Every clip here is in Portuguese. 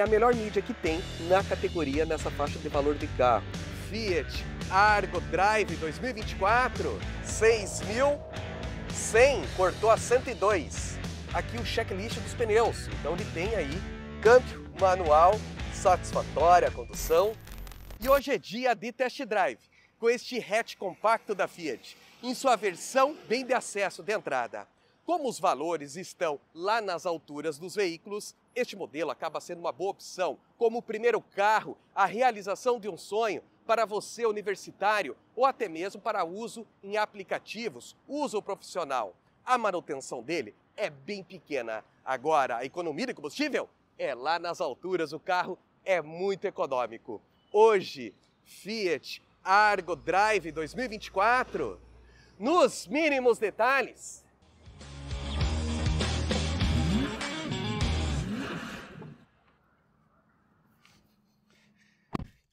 é a melhor mídia que tem na categoria, nessa faixa de valor de carro. Fiat Argo Drive 2024, 6.100, cortou a 102. Aqui o checklist dos pneus, então ele tem aí câmbio manual, satisfatória a condução. E hoje é dia de test drive com este hatch compacto da Fiat, em sua versão bem de acesso de entrada. Como os valores estão lá nas alturas dos veículos, este modelo acaba sendo uma boa opção como o primeiro carro, a realização de um sonho para você universitário ou até mesmo para uso em aplicativos, uso profissional. A manutenção dele é bem pequena. Agora, a economia de combustível é lá nas alturas, o carro é muito econômico. Hoje, Fiat Argo Drive 2024, nos mínimos detalhes.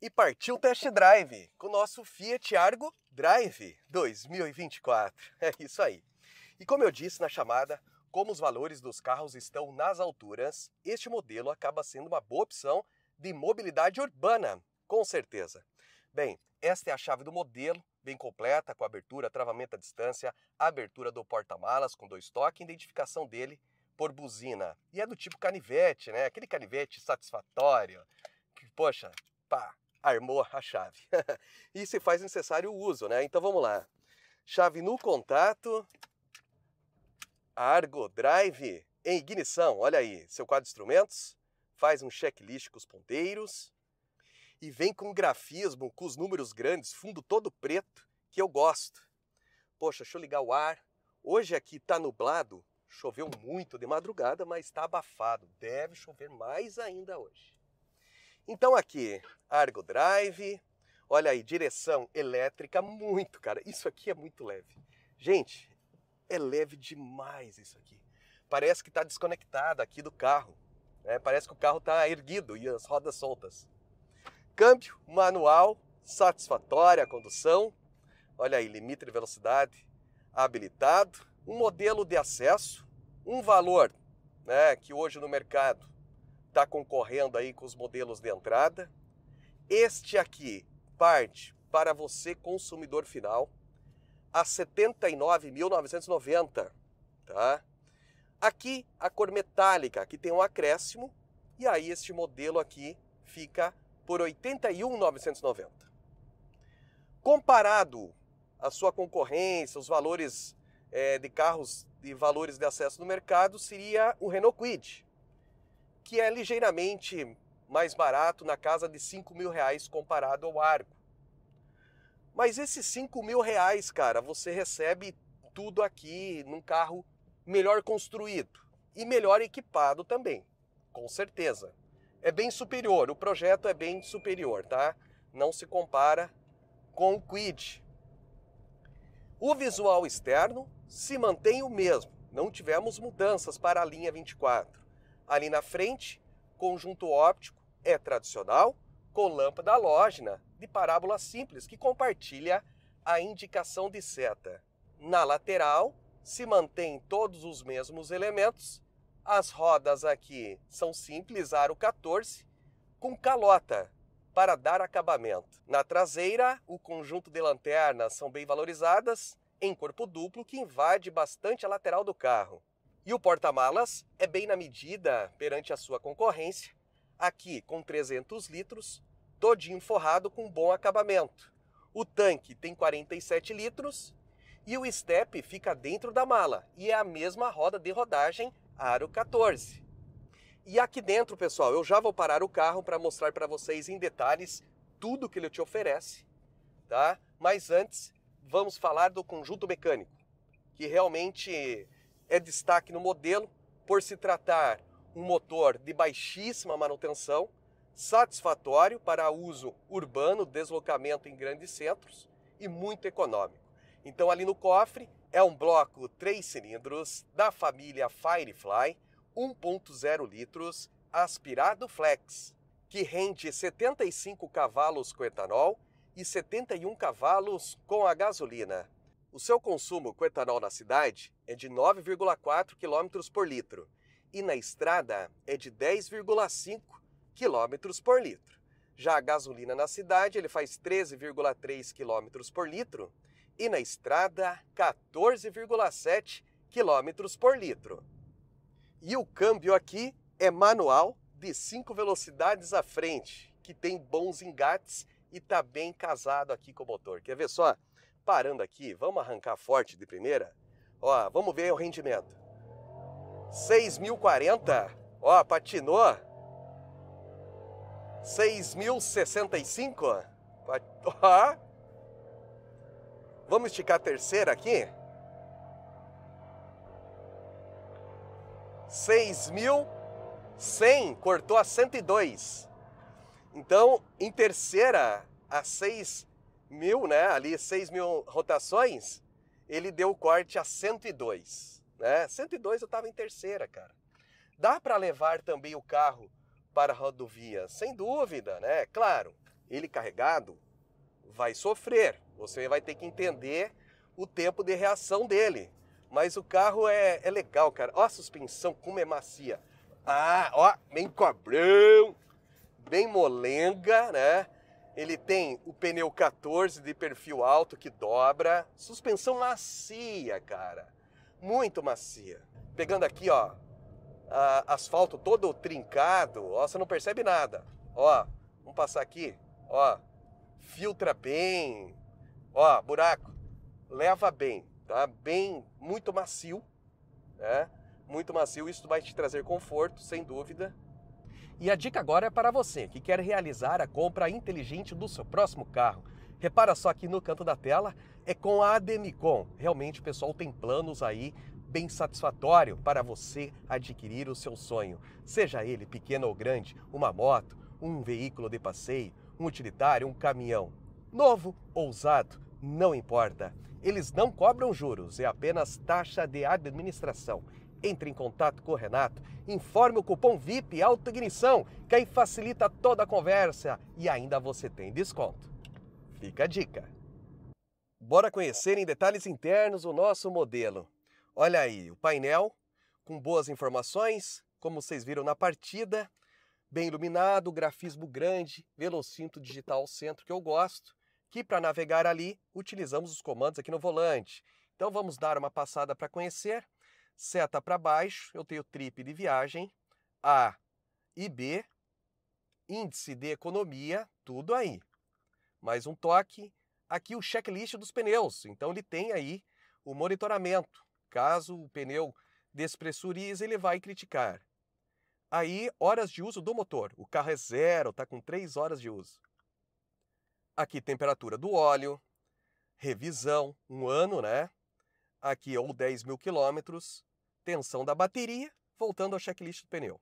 e partiu test drive com o nosso Fiat Argo Drive 2024. É isso aí. E como eu disse na chamada, como os valores dos carros estão nas alturas, este modelo acaba sendo uma boa opção de mobilidade urbana, com certeza. Bem, esta é a chave do modelo, bem completa, com abertura, travamento à distância, abertura do porta-malas com dois toques, identificação dele por buzina. E é do tipo canivete, né? Aquele canivete satisfatório, que, poxa, pá, armou a chave. e se faz necessário o uso, né? Então vamos lá. Chave no contato, Argo Drive em ignição. Olha aí, seu quadro de instrumentos, faz um checklist com os ponteiros e vem com grafismo, com os números grandes, fundo todo preto, que eu gosto. Poxa, deixa eu ligar o ar. Hoje aqui tá nublado, choveu muito de madrugada, mas está abafado. Deve chover mais ainda hoje. Então aqui, Argo Drive, olha aí, direção elétrica, muito, cara. Isso aqui é muito leve. Gente, é leve demais isso aqui. Parece que está desconectado aqui do carro. Né? Parece que o carro está erguido e as rodas soltas. Câmbio manual, satisfatória a condução. Olha aí, limite de velocidade habilitado. Um modelo de acesso, um valor né, que hoje no mercado está concorrendo aí com os modelos de entrada. Este aqui parte para você, consumidor final, a 79.990, tá? Aqui a cor metálica, que tem um acréscimo, e aí este modelo aqui fica por 81.990. Comparado à sua concorrência, os valores é, de carros de valores de acesso no mercado, seria o Renault Quid, que é ligeiramente mais barato, na casa de 5 mil reais comparado ao Argo. Mas esses 5 mil reais, cara, você recebe tudo aqui num carro melhor construído e melhor equipado também, com certeza. É bem superior, o projeto é bem superior, tá? Não se compara com o Quid. O visual externo se mantém o mesmo, não tivemos mudanças para a linha 24 ali na frente, conjunto óptico é tradicional, com lâmpada halógena de parábola simples que compartilha a indicação de seta. Na lateral, se mantém todos os mesmos elementos. As rodas aqui são simples, aro 14, com calota para dar acabamento. Na traseira, o conjunto de lanternas são bem valorizadas, em corpo duplo, que invade bastante a lateral do carro. E o porta-malas é bem na medida perante a sua concorrência, aqui com 300 litros, todinho forrado com bom acabamento. O tanque tem 47 litros e o step fica dentro da mala e é a mesma roda de rodagem aro 14. E aqui dentro, pessoal, eu já vou parar o carro para mostrar para vocês em detalhes tudo que ele te oferece, tá? Mas antes, vamos falar do conjunto mecânico, que realmente é destaque no modelo por se tratar um motor de baixíssima manutenção, satisfatório para uso urbano, deslocamento em grandes centros e muito econômico. Então ali no cofre é um bloco 3 cilindros da família Firefly 1.0 litros aspirado flex, que rende 75 cavalos com etanol e 71 cavalos com a gasolina. O seu consumo com etanol na cidade é de 9,4 km por litro e na estrada é de 10,5 km por litro. Já a gasolina na cidade ele faz 13,3 km por litro e na estrada 14,7 km por litro. E o câmbio aqui é manual de 5 velocidades à frente, que tem bons engates e está bem casado aqui com o motor. Quer ver só? Parando aqui, vamos arrancar forte de primeira? Ó, vamos ver o rendimento. 6.040. Ó, patinou. 6.065. Pat... Ó. Vamos esticar a terceira aqui? 6.100, cortou a 102. Então, em terceira, a 6.100 mil, né, ali 6 mil rotações, ele deu o corte a 102, né? 102 eu estava em terceira, cara. Dá para levar também o carro para a rodovia, sem dúvida, né? Claro, ele carregado vai sofrer. Você vai ter que entender o tempo de reação dele. Mas o carro é, é legal, cara. Ó a suspensão, como é macia. Ah, ó, bem cobrão, bem molenga, né? Ele tem o pneu 14 de perfil alto que dobra, suspensão macia, cara, muito macia. Pegando aqui, ó, a, asfalto todo trincado, ó, você não percebe nada. Ó, vamos passar aqui, ó, filtra bem, ó, buraco, leva bem, tá? Bem, muito macio, né? Muito macio, isso vai te trazer conforto, sem dúvida. E a dica agora é para você que quer realizar a compra inteligente do seu próximo carro. Repara só aqui no canto da tela, é com a Ademicon. Realmente o pessoal tem planos aí bem satisfatório para você adquirir o seu sonho. Seja ele pequeno ou grande, uma moto, um veículo de passeio, um utilitário, um caminhão. Novo ou usado, não importa. Eles não cobram juros, é apenas taxa de administração. Entre em contato com o Renato, informe o cupom VIP Alta Ignição, que aí facilita toda a conversa e ainda você tem desconto. Fica a dica. Bora conhecer em detalhes internos o nosso modelo. Olha aí, o painel com boas informações, como vocês viram na partida, bem iluminado, grafismo grande, velocinto digital ao centro que eu gosto, que para navegar ali utilizamos os comandos aqui no volante. Então vamos dar uma passada para conhecer seta para baixo, eu tenho trip de viagem, A e B, índice de economia, tudo aí. Mais um toque, aqui o checklist dos pneus, então ele tem aí o monitoramento. Caso o pneu despressurize, ele vai criticar. Aí, horas de uso do motor. O carro é zero, está com três horas de uso. Aqui, temperatura do óleo, revisão, um ano, né? Aqui, ou é 10 mil quilômetros tensão da bateria, voltando ao checklist do pneu.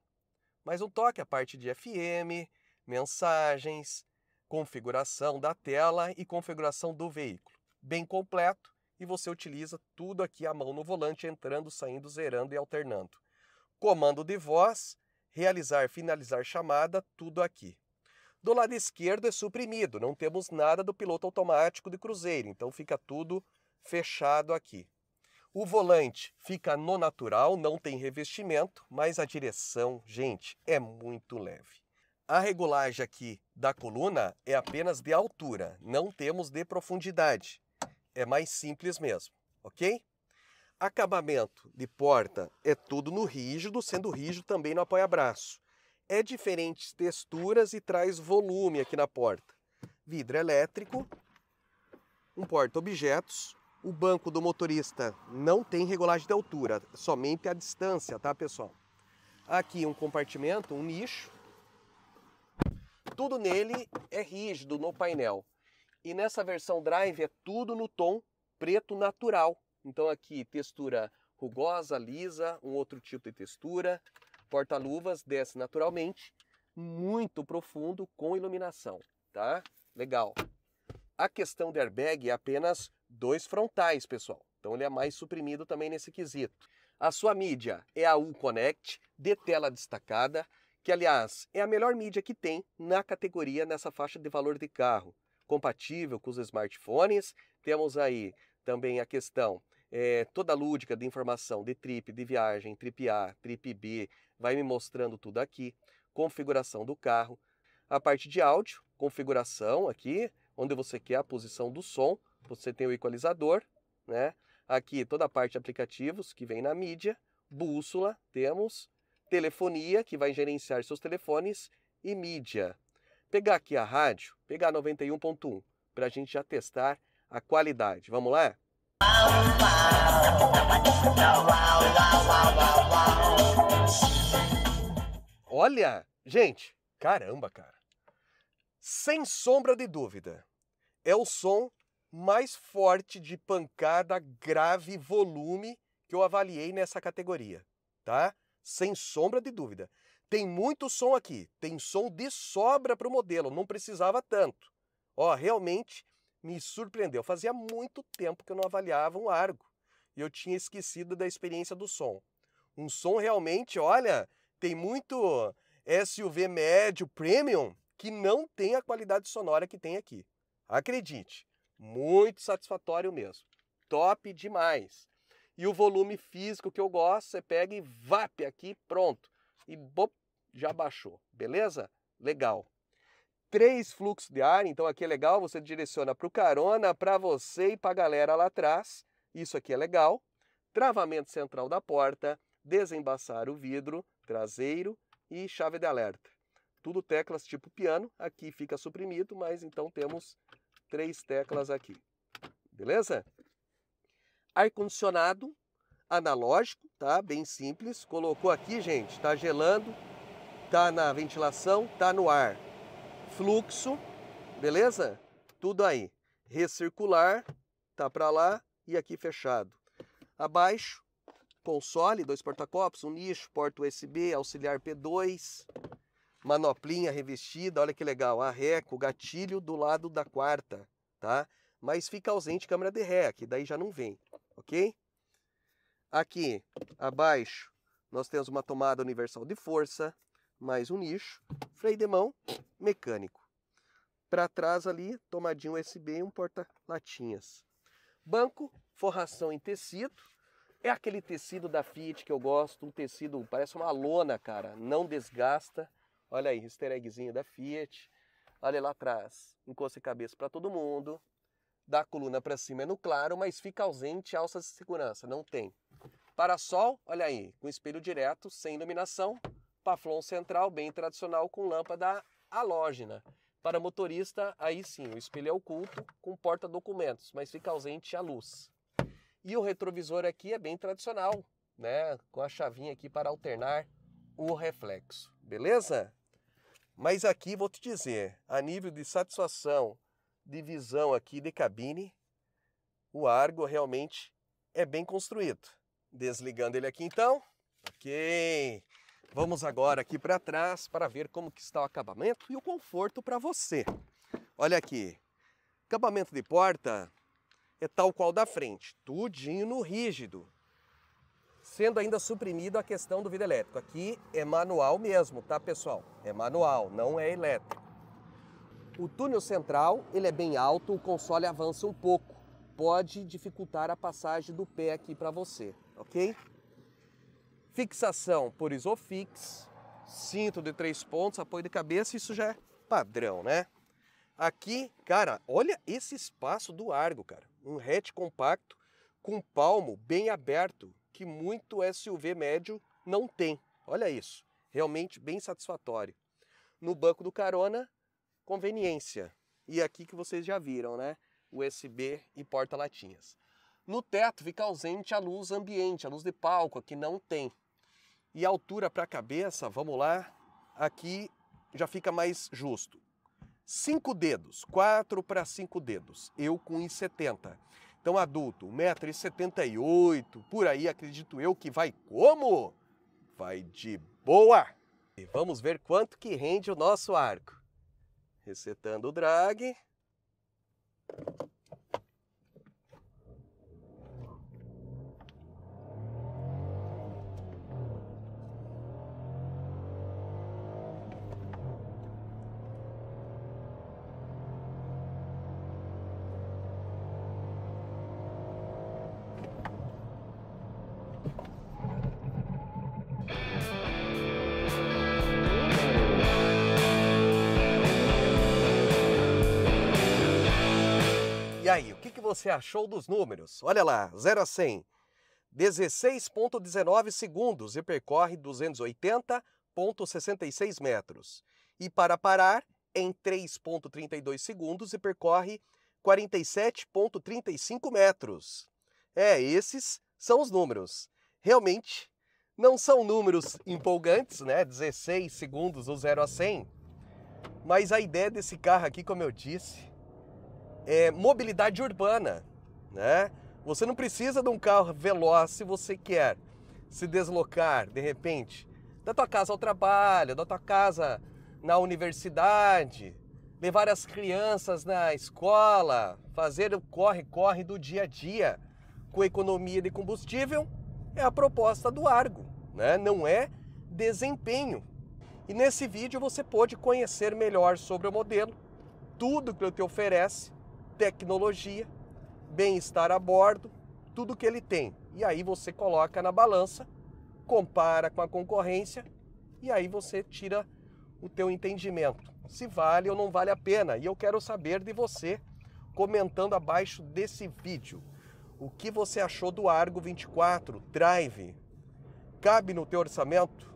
Mais um toque, a parte de FM, mensagens, configuração da tela e configuração do veículo. Bem completo e você utiliza tudo aqui à mão no volante, entrando, saindo, zerando e alternando. Comando de voz, realizar, finalizar chamada, tudo aqui. Do lado esquerdo é suprimido, não temos nada do piloto automático de cruzeiro, então fica tudo fechado aqui. O volante fica no natural, não tem revestimento, mas a direção, gente, é muito leve. A regulagem aqui da coluna é apenas de altura, não temos de profundidade. É mais simples mesmo, ok? Acabamento de porta é tudo no rígido, sendo rígido também no apoia-braço. É diferentes texturas e traz volume aqui na porta. Vidro elétrico, um porta-objetos o banco do motorista não tem regulagem de altura, somente a distância, tá pessoal? Aqui um compartimento, um nicho. Tudo nele é rígido no painel. E nessa versão drive é tudo no tom preto natural. Então aqui textura rugosa, lisa, um outro tipo de textura. Porta-luvas desce naturalmente, muito profundo com iluminação, tá? Legal. A questão do airbag é apenas dois frontais, pessoal. Então ele é mais suprimido também nesse quesito. A sua mídia é a U-Connect, de tela destacada, que aliás é a melhor mídia que tem na categoria nessa faixa de valor de carro. Compatível com os smartphones, temos aí também a questão é, toda lúdica de informação de trip, de viagem, trip A, trip B, vai me mostrando tudo aqui. Configuração do carro, a parte de áudio, configuração aqui, onde você quer a posição do som, você tem o equalizador, né? Aqui toda a parte de aplicativos que vem na mídia, bússola, temos telefonia que vai gerenciar seus telefones e mídia. Pegar aqui a rádio, pegar 91.1 para a gente já testar a qualidade. Vamos lá? Olha, gente, caramba, cara. Sem sombra de dúvida, é o som mais forte de pancada, grave volume que eu avaliei nessa categoria, tá? Sem sombra de dúvida. Tem muito som aqui, tem som de sobra para o modelo, não precisava tanto. Ó, realmente me surpreendeu. Fazia muito tempo que eu não avaliava um Argo e eu tinha esquecido da experiência do som. Um som realmente, olha, tem muito SUV médio, premium, que não tem a qualidade sonora que tem aqui. Acredite, muito satisfatório mesmo. Top demais. E o volume físico que eu gosto, você pega e vap aqui, pronto. E bop, já baixou, beleza? Legal. Três fluxos de ar, então aqui é legal, você direciona para o carona, para você e para a galera lá atrás. Isso aqui é legal. Travamento central da porta, desembaçar o vidro traseiro e chave de alerta. Tudo teclas tipo piano, aqui fica suprimido, mas então temos três teclas aqui. Beleza? Ar-condicionado analógico, tá? Bem simples. Colocou aqui, gente, tá gelando, tá na ventilação, tá no ar. Fluxo, beleza? Tudo aí. Recircular, tá para lá e aqui fechado. Abaixo, console, dois porta-copos, um nicho, porta USB, auxiliar P2, manoplinha revestida, olha que legal, a ré com o gatilho do lado da quarta, tá? Mas fica ausente câmera de ré, que daí já não vem, ok? Aqui abaixo nós temos uma tomada universal de força, mais um nicho, freio de mão mecânico. Para trás ali, tomadinho USB e um porta-latinhas. Banco, forração em tecido, é aquele tecido da Fiat que eu gosto, um tecido, parece uma lona, cara, não desgasta, Olha aí, easter eggzinho da Fiat. Olha lá atrás, encosto e cabeça para todo mundo. Da coluna para cima é no claro, mas fica ausente alças de segurança, não tem. Parasol, olha aí, com espelho direto, sem iluminação. Paflon central, bem tradicional, com lâmpada halógena. Para motorista, aí sim, o espelho é oculto, com porta-documentos, mas fica ausente a luz. E o retrovisor aqui é bem tradicional, né? Com a chavinha aqui para alternar o reflexo, beleza? Mas aqui vou te dizer, a nível de satisfação, de visão aqui de cabine, o Argo realmente é bem construído. Desligando ele aqui então. Ok. Vamos agora aqui para trás para ver como que está o acabamento e o conforto para você. Olha aqui. Acabamento de porta é tal qual da frente, tudinho no rígido sendo ainda suprimida a questão do vidro elétrico. Aqui é manual mesmo, tá pessoal? É manual, não é elétrico. O túnel central ele é bem alto, o console avança um pouco, pode dificultar a passagem do pé aqui para você, ok? Fixação por Isofix, cinto de três pontos, apoio de cabeça, isso já é padrão, né? Aqui, cara, olha esse espaço do Argo, cara. Um hatch compacto com palmo bem aberto, que muito SUV médio não tem. Olha isso, realmente bem satisfatório. No banco do carona, conveniência. E aqui que vocês já viram, né? USB e porta-latinhas. No teto fica ausente a luz ambiente, a luz de palco, que não tem. E a altura para a cabeça, vamos lá, aqui já fica mais justo. Cinco dedos, quatro para cinco dedos, eu com I70. Então, adulto, 1,78m, por aí acredito eu que vai como? Vai de boa! E vamos ver quanto que rende o nosso arco. Resetando o drag. E aí, o que, que você achou dos números? Olha lá, 0 a 100, 16,19 segundos e percorre 280,66 metros. E para parar, em 3,32 segundos e percorre 47,35 metros. É, esses são os números. Realmente, não são números empolgantes, né? 16 segundos do 0 a 100. Mas a ideia desse carro aqui, como eu disse, é, mobilidade urbana. Né? Você não precisa de um carro veloz se você quer se deslocar, de repente, da tua casa ao trabalho, da tua casa na universidade, levar as crianças na escola, fazer o corre-corre do dia a dia com economia de combustível, é a proposta do Argo, né? não é desempenho. E nesse vídeo você pode conhecer melhor sobre o modelo, tudo que ele te oferece tecnologia, bem-estar a bordo, tudo que ele tem. E aí você coloca na balança, compara com a concorrência e aí você tira o teu entendimento, se vale ou não vale a pena. E eu quero saber de você comentando abaixo desse vídeo. O que você achou do Argo 24 Drive? Cabe no teu orçamento?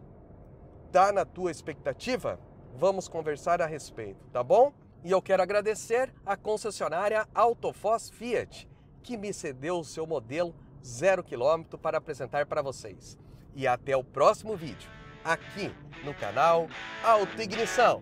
Tá na tua expectativa? Vamos conversar a respeito, tá bom? E eu quero agradecer à concessionária Autofoz Fiat, que me cedeu o seu modelo zero quilômetro para apresentar para vocês. E até o próximo vídeo, aqui no canal Auto Ignição.